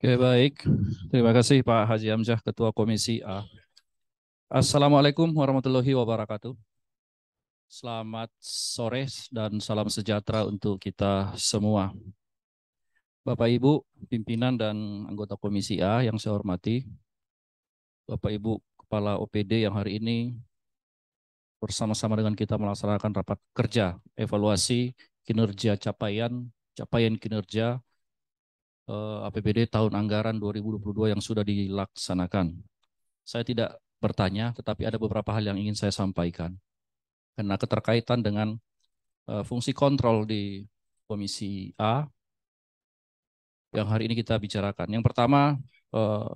Oke, baik. Terima kasih Pak Haji Amjah, Ketua Komisi A. Assalamualaikum warahmatullahi wabarakatuh. Selamat sore dan salam sejahtera untuk kita semua. Bapak Ibu, pimpinan dan anggota Komisi A yang saya hormati, Bapak Ibu Kepala OPD yang hari ini bersama-sama dengan kita melaksanakan rapat kerja evaluasi kinerja capaian, capaian kinerja Eh, APBD tahun anggaran 2022 yang sudah dilaksanakan. Saya tidak bertanya, tetapi ada beberapa hal yang ingin saya sampaikan. Karena keterkaitan dengan eh, fungsi kontrol di Komisi A yang hari ini kita bicarakan. Yang pertama, eh,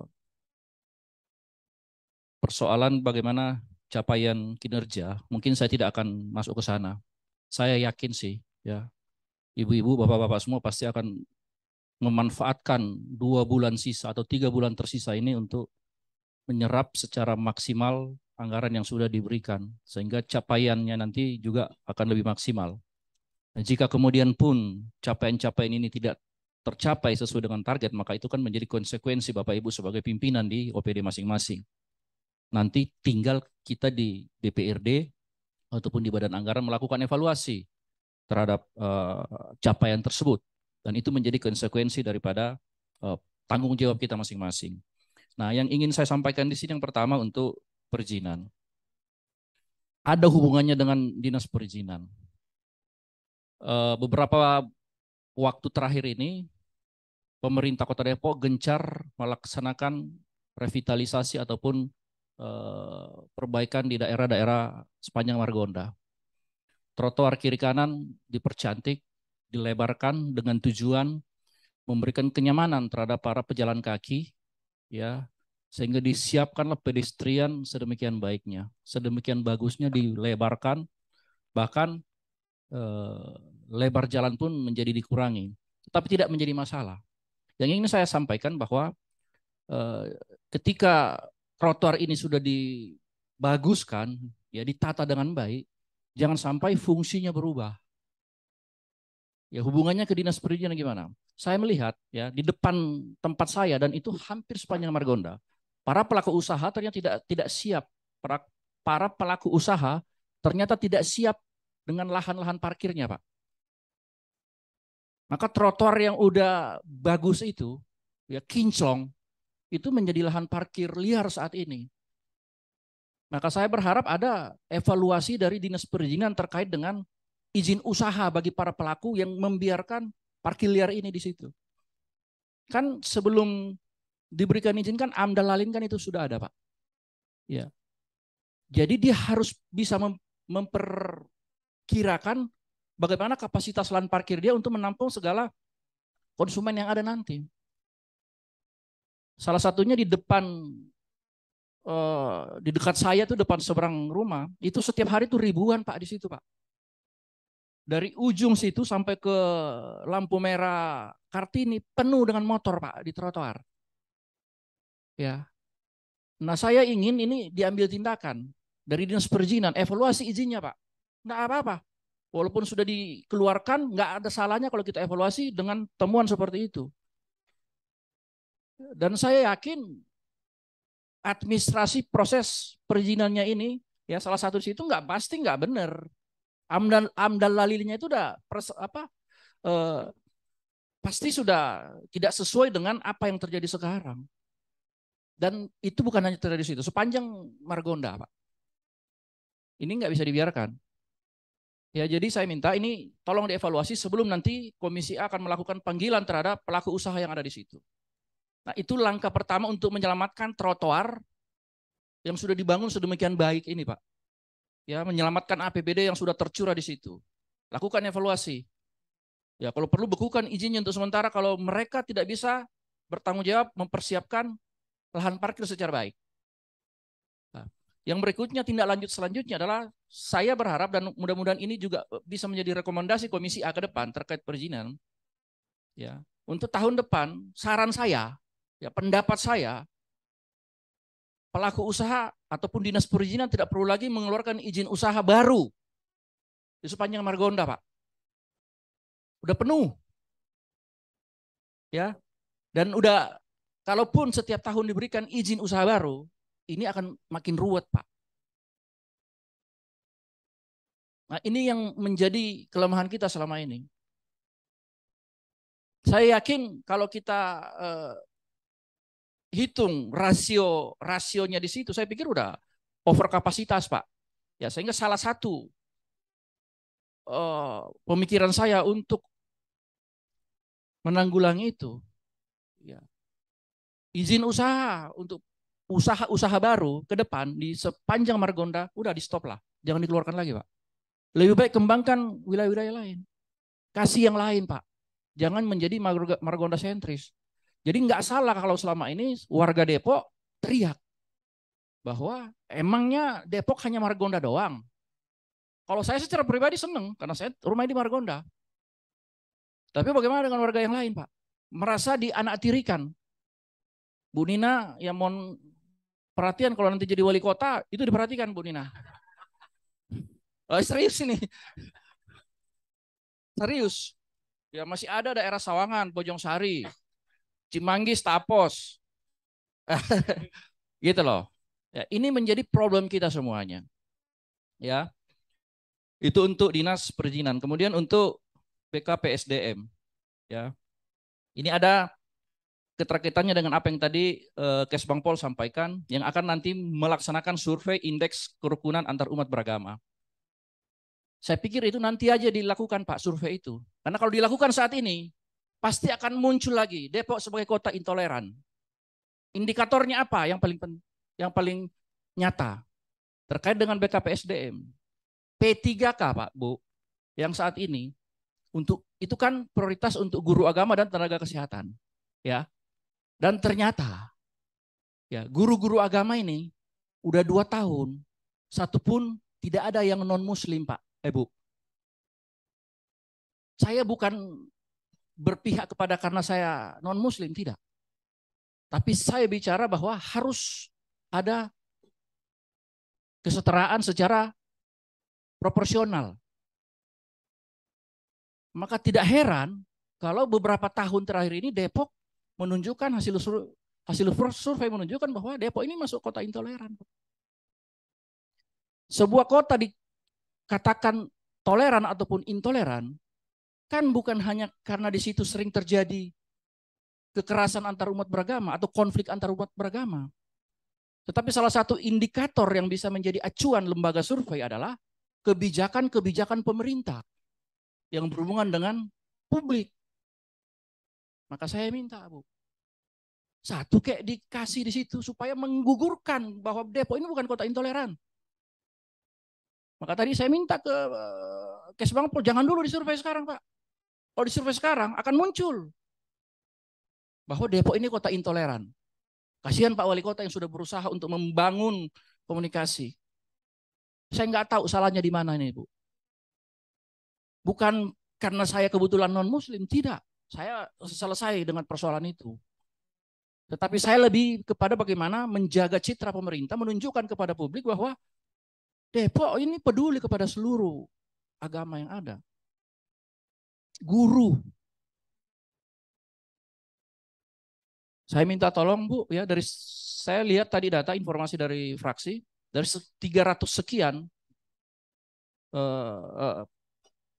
persoalan bagaimana capaian kinerja, mungkin saya tidak akan masuk ke sana. Saya yakin sih, ya, ibu-ibu, bapak-bapak semua pasti akan memanfaatkan dua bulan sisa atau tiga bulan tersisa ini untuk menyerap secara maksimal anggaran yang sudah diberikan, sehingga capaiannya nanti juga akan lebih maksimal. Dan jika kemudian pun capaian-capaian ini tidak tercapai sesuai dengan target, maka itu kan menjadi konsekuensi Bapak Ibu sebagai pimpinan di OPD masing-masing. Nanti tinggal kita di DPRD ataupun di Badan Anggaran melakukan evaluasi terhadap uh, capaian tersebut dan itu menjadi konsekuensi daripada uh, tanggung jawab kita masing-masing. Nah, yang ingin saya sampaikan di sini yang pertama untuk perizinan. Ada hubungannya dengan dinas perizinan. Eh, beberapa waktu terakhir ini, pemerintah Kota Depok gencar melaksanakan revitalisasi ataupun eh, perbaikan di daerah-daerah sepanjang Margonda. Trotoar kiri kanan dipercantik, dilebarkan dengan tujuan memberikan kenyamanan terhadap para pejalan kaki ya sehingga disiapkanlah pedestrian sedemikian baiknya sedemikian bagusnya dilebarkan bahkan eh, lebar jalan pun menjadi dikurangi tapi tidak menjadi masalah yang ingin saya sampaikan bahwa eh, ketika trotoar ini sudah dibaguskan ya ditata dengan baik jangan sampai fungsinya berubah Ya, hubungannya ke dinas perizinan gimana? Saya melihat ya di depan tempat saya dan itu hampir sepanjang Margonda, para pelaku usaha ternyata tidak tidak siap. Para, para pelaku usaha ternyata tidak siap dengan lahan-lahan parkirnya, Pak. Maka trotoar yang udah bagus itu, ya kinclong, itu menjadi lahan parkir liar saat ini. Maka saya berharap ada evaluasi dari dinas perizinan terkait dengan izin usaha bagi para pelaku yang membiarkan parkir liar ini di situ. Kan sebelum diberikan izin kan lalin kan itu sudah ada, Pak. Ya. Jadi dia harus bisa memperkirakan bagaimana kapasitas lahan parkir dia untuk menampung segala konsumen yang ada nanti. Salah satunya di depan eh, di dekat saya tuh depan seberang rumah, itu setiap hari tuh ribuan Pak di situ, Pak dari ujung situ sampai ke lampu merah Kartini penuh dengan motor Pak di trotoar. Ya. Nah, saya ingin ini diambil tindakan dari Dinas Perizinan, evaluasi izinnya Pak. Enggak apa-apa. Walaupun sudah dikeluarkan, nggak ada salahnya kalau kita evaluasi dengan temuan seperti itu. Dan saya yakin administrasi proses perizinannya ini, ya salah satu situ nggak pasti nggak benar Amdal amdal lalilnya itu udah pers, apa eh, pasti sudah tidak sesuai dengan apa yang terjadi sekarang. Dan itu bukan hanya terjadi situ, sepanjang Margonda, Pak. Ini nggak bisa dibiarkan. Ya, jadi saya minta ini tolong dievaluasi sebelum nanti Komisi A akan melakukan panggilan terhadap pelaku usaha yang ada di situ. Nah, itu langkah pertama untuk menyelamatkan trotoar yang sudah dibangun sedemikian baik ini, Pak ya menyelamatkan APBD yang sudah tercurah di situ. Lakukan evaluasi. Ya, kalau perlu bekukan izinnya untuk sementara kalau mereka tidak bisa bertanggung jawab mempersiapkan lahan parkir secara baik. Nah, yang berikutnya tindak lanjut selanjutnya adalah saya berharap dan mudah-mudahan ini juga eh, bisa menjadi rekomendasi Komisi A ke depan terkait perizinan. Ya, untuk tahun depan saran saya, ya pendapat saya pelaku usaha ataupun dinas perizinan tidak perlu lagi mengeluarkan izin usaha baru di sepanjang Margonda, Pak. Udah penuh. Ya. Dan udah kalaupun setiap tahun diberikan izin usaha baru, ini akan makin ruwet, Pak. Nah, ini yang menjadi kelemahan kita selama ini. Saya yakin kalau kita eh, hitung rasio rasionya di situ, saya pikir udah over kapasitas pak. Ya sehingga salah satu uh, pemikiran saya untuk menanggulangi itu, ya izin usaha untuk usaha-usaha baru ke depan di sepanjang Margonda udah di stop lah, jangan dikeluarkan lagi pak. Lebih baik kembangkan wilayah-wilayah lain, kasih yang lain pak. Jangan menjadi Margonda sentris. Jadi nggak salah kalau selama ini warga Depok teriak bahwa emangnya Depok hanya Margonda doang. Kalau saya secara pribadi seneng karena saya rumahnya di Margonda. Tapi bagaimana dengan warga yang lain, Pak? Merasa dianak tirikan. Bu Nina yang mau perhatian kalau nanti jadi wali kota itu diperhatikan Bu Nina. Oh, serius ini. Serius. Ya masih ada daerah Sawangan, Bojong Sari, Cimanggis tapos. gitu loh. Ya, ini menjadi problem kita semuanya. Ya. Itu untuk dinas perizinan. Kemudian untuk BKPSDM. Ya. Ini ada keterkaitannya dengan apa yang tadi eh, Kesbangpol sampaikan yang akan nanti melaksanakan survei indeks kerukunan antar umat beragama. Saya pikir itu nanti aja dilakukan Pak survei itu. Karena kalau dilakukan saat ini, pasti akan muncul lagi Depok sebagai kota intoleran. Indikatornya apa yang paling yang paling nyata terkait dengan BKPSDM? P3K Pak Bu yang saat ini untuk itu kan prioritas untuk guru agama dan tenaga kesehatan ya dan ternyata ya guru-guru agama ini udah dua tahun satu pun tidak ada yang non muslim pak eh saya bukan berpihak kepada karena saya non-muslim, tidak. Tapi saya bicara bahwa harus ada kesetaraan secara proporsional. Maka tidak heran kalau beberapa tahun terakhir ini Depok menunjukkan hasil sur hasil survei menunjukkan bahwa Depok ini masuk kota intoleran. Sebuah kota dikatakan toleran ataupun intoleran Kan bukan hanya karena di situ sering terjadi kekerasan antar umat beragama atau konflik antar umat beragama. Tetapi salah satu indikator yang bisa menjadi acuan lembaga survei adalah kebijakan-kebijakan pemerintah yang berhubungan dengan publik. Maka saya minta, Bu. Satu kayak dikasih di situ supaya menggugurkan bahwa Depok ini bukan kota intoleran. Maka tadi saya minta ke eh, Kesbangpol jangan dulu disurvei sekarang, Pak. Kalau disurvey sekarang akan muncul bahwa Depok ini kota intoleran. Kasihan Pak Wali Kota yang sudah berusaha untuk membangun komunikasi. Saya nggak tahu salahnya di mana ini, Bu. Bukan karena saya kebetulan non-muslim, tidak. Saya selesai dengan persoalan itu. Tetapi saya lebih kepada bagaimana menjaga citra pemerintah, menunjukkan kepada publik bahwa Depok ini peduli kepada seluruh agama yang ada guru. Saya minta tolong Bu ya dari saya lihat tadi data informasi dari fraksi dari 300 sekian uh, uh,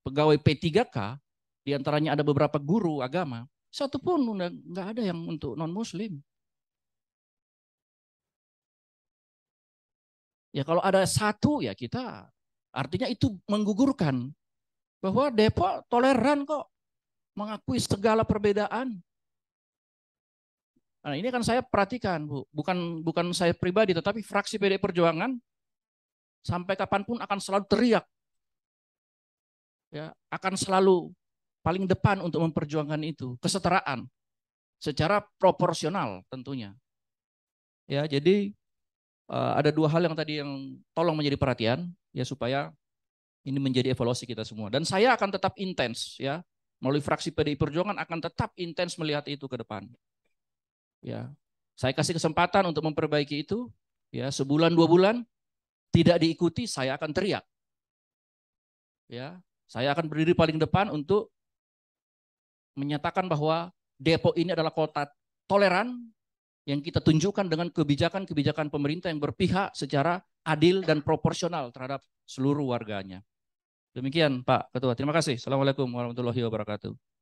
pegawai P3K di antaranya ada beberapa guru agama, satu pun nggak ada yang untuk non muslim. Ya kalau ada satu ya kita artinya itu menggugurkan bahwa Depok toleran kok mengakui segala perbedaan. Nah, ini kan saya perhatikan, Bu. Bukan bukan saya pribadi tetapi fraksi PD Perjuangan sampai kapanpun akan selalu teriak. Ya, akan selalu paling depan untuk memperjuangkan itu, kesetaraan secara proporsional tentunya. Ya, jadi eh, ada dua hal yang tadi yang tolong menjadi perhatian ya supaya ini menjadi evaluasi kita semua. Dan saya akan tetap intens ya. Melalui fraksi PDI Perjuangan akan tetap intens melihat itu ke depan. Ya. Saya kasih kesempatan untuk memperbaiki itu. Ya, sebulan dua bulan tidak diikuti, saya akan teriak. Ya, saya akan berdiri paling depan untuk menyatakan bahwa Depok ini adalah kota toleran yang kita tunjukkan dengan kebijakan-kebijakan pemerintah yang berpihak secara adil dan proporsional terhadap seluruh warganya. Demikian Pak Ketua. Terima kasih. Assalamualaikum warahmatullahi wabarakatuh.